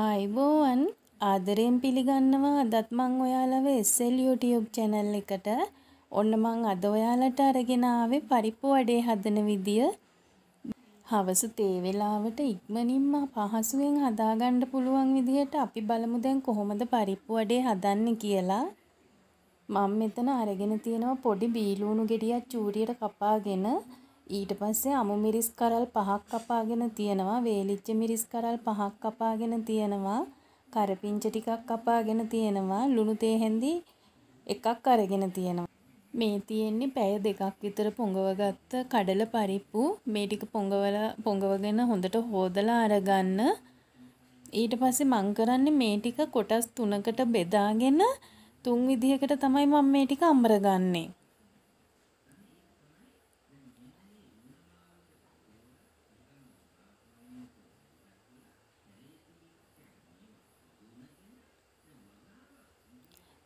ආයුබෝවන් ආදරයෙන් පිළිගන්නවා අදත් මං ඔයාලව SL YouTube channel එකට ඔන්න මං අද ඔයාලට අරගෙන ආවේ පරිප්පු වඩේ හදන විදිය හවස තේ වේලාවට ඉක්මනින්ම පහසුවෙන් හදාගන්න පුළුවන් විදිහට අපි බලමු දැන් කොහොමද පරිප්පු වඩේ හදන්නේ කියලා මම මෙතන අරගෙන තියෙනවා පොඩි බීලූණු ගෙඩියක් චූරියට කපාගෙන ඊට පස්සේ අමු මිරිස් කරල් පහක් කපාගෙන තියෙනවා වේලිච්ච මිරිස් කරල් පහක් කපාගෙන තියෙනවා කරපිංච ටිකක් කපාගෙන තියෙනවා ලුණු තේ හැඳි එකක් අරගෙන තියෙනවා මේ තියෙන්නේ පැය දෙකක් විතර පොඟවගත්ත කඩල පරිප්පු මේ ටික පොඟවල පොඟවගෙන හොඳට හොදලා අරගන්න ඊට පස්සේ මං කරන්නේ මේ ටික කොටස් තුනකට බෙදාගෙන තුන් විදිහකට තමයි මම මේ ටික අඹරගන්නේ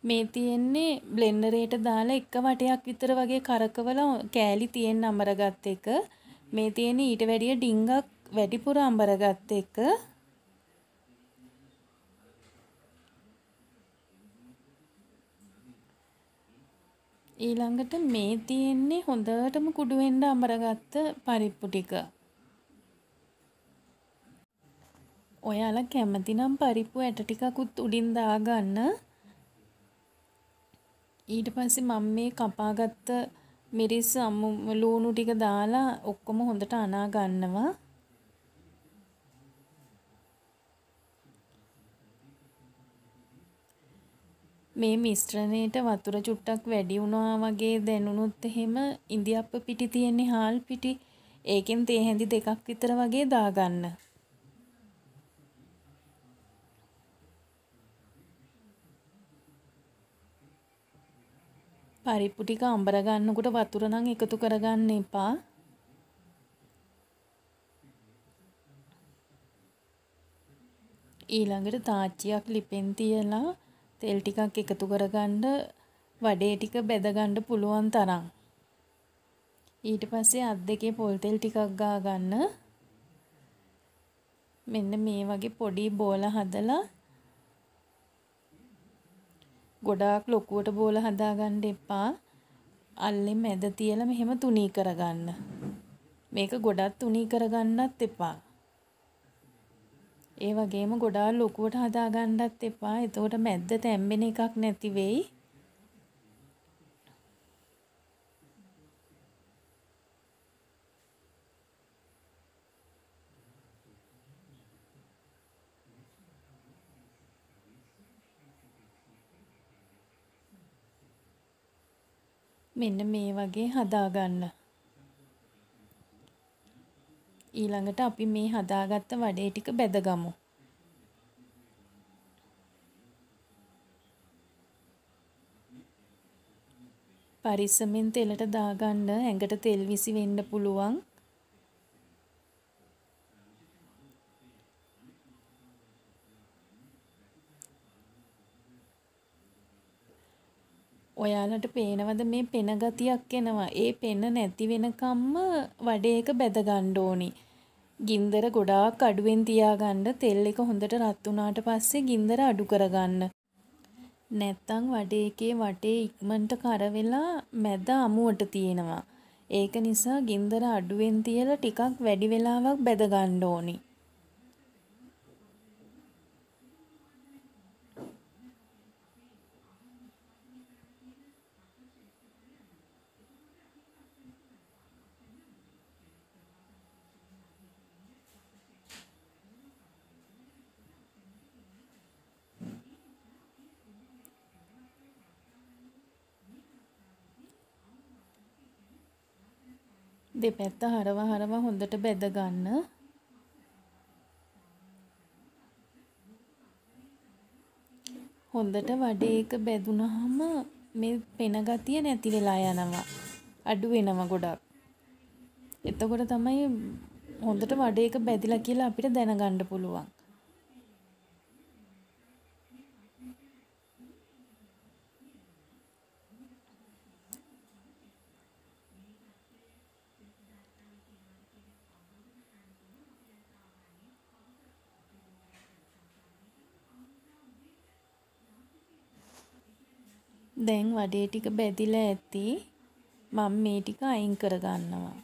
මේ තියෙන්නේ බ්ලෙන්ඩරේට දාලා එක වටයක් විතර වගේ කරකවලා කෑලි තියෙන අඹරගත් එක. මේ තියෙන ඊට වැඩිය ඩිංගක් වැඩිපුර අඹරගත් එක. ඊළඟට මේ තියෙන්නේ හොඳටම කුඩු වෙන්න අඹරගත්ත පරිප්පු ටික. ඔයාලා කැමතිනම් පරිප්පු ඇට ටිකකුත් උඩින් දාගන්න. ඊට පස්සේ මම මේ කපාගත්ත මිරිස් අමු ලූණු ටික දාලා ඔක්කොම හොඳට අනා ගන්නවා. මේ මිශ්‍රණයට වතුර චුට්ටක් වැඩි වුණා වගේ දැනුනොත් එහෙම ඉන්දියාප්ප පිටි තියෙන්නේ හාල් පිටි ඒකෙන් තේ හැඳි දෙකක් විතර වගේ දාගන්න. පරිප්පු ටික අඹර ගන්නකොට වතුර නම් එකතු කරගන්න එපා. ඊළඟට තාච්චියක් ලිපෙන් තියලා තෙල් ටිකක් එකතු කරගන්න වඩේ ටික බැද ගන්න පුළුවන් තරම්. ඊට පස්සේ අත් දෙකේ පොල් තෙල් ටිකක් ගා ගන්න. මෙන්න මේ වගේ පොඩි බෝල හදලා ගොඩාක් ලොකුවට බෝල හදාගන්න එපා. අල්ලෙන් මැද තියලා මෙහෙම තුනී කරගන්න. මේක ගොඩක් තුනී කරගන්නත් එපා. ඒ වගේම ගොඩාක් ලොකුවට හදාගන්නත් එපා. එතකොට මැද්ද තැම්බෙන එකක් නැති වෙයි. මෙන්න මේ වගේ හදාගන්න. ඊළඟට අපි මේ හදාගත්ත වඩේ ටික බැදගමු. පරිස්සමෙන් තෙලට දාගන්න ඇඟට තෙල් විසි වෙන්න පුළුවන්. ඔයාලට පේනවද මේ පෙන ගතියක් එනවා. ඒ පෙන නැති වෙනකම්ම වඩේක බැද ගන්න ඕනි. ගින්දර ගොඩාක් අඩුවෙන් තියාගන්න තෙල් එක හොඳට රත් වුණාට පස්සේ ගින්දර අඩු කරගන්න. නැත්තම් වඩේකේ වටේ ඉක්මනට කර වෙලා මැද අමුවට තියෙනවා. ඒක නිසා ගින්දර අඩුවෙන් තියලා ටිකක් වැඩි වෙලාවක් බැද ගන්න ඕනි. දෙපැත්ත හරව හරව හොඳට බැද ගන්න. හොඳට වඩේ එක බැදුනහම මේ පෙන ගතිය නැති වෙලා යනවා. අඩු වෙනවා ගොඩක්. එතකොට තමයි හොඳට වඩේ එක බැදිලා කියලා අපිට දැනගන්න පුළුවන්. දැන් වඩේ ටික බැදිලා ඇති මම මේ ටික අයින් කරගන්නවා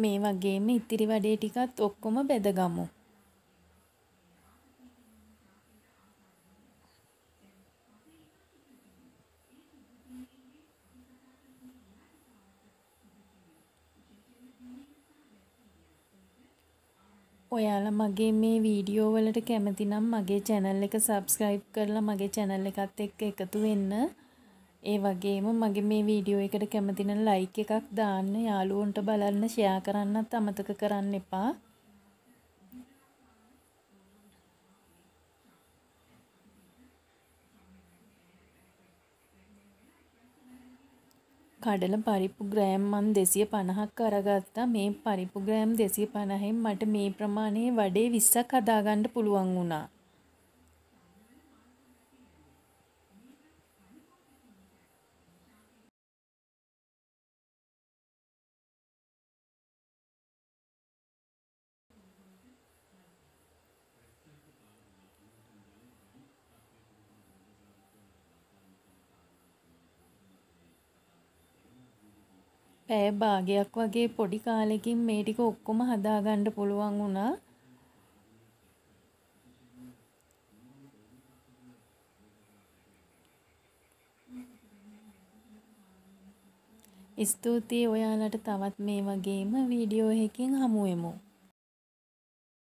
මේ වගේම ඉතිරි වඩේ ටිකත් ඔක්කොම බැදගමු ඔයාලා මගේ මේ වීඩියෝ වලට කැමති නම් මගේ channel එක subscribe කරලා මගේ channel එකත් එක්ක එකතු වෙන්න. ඒ වගේම මගේ මේ වීඩියෝ එකට කැමති නම් like එකක් දාන්න, යාළුවන්ට බලන්න, share කරන්නත් අමතක කරන්න එපා. කඩල පරිප්පු ග්‍රෑම් මන් දෙසිය පණහක් අරගත්තා මේ පරිප්පු ග්‍රෑම් දෙසිය පණහෙන් මට මේ ප්‍රමාණයේ වඩේ විස්සක් හදාගන්න පුළුවන් වුණා. පැය භාගයක් වගේ පොඩි කාලෙකින් මේ ටික ඔක්කොම හදාගන්න පුළුවන් වුණා. ස්තුතියි ඔයාලට තවත් මේ වගේම වීඩියෝ එකකින් හමු වෙමු.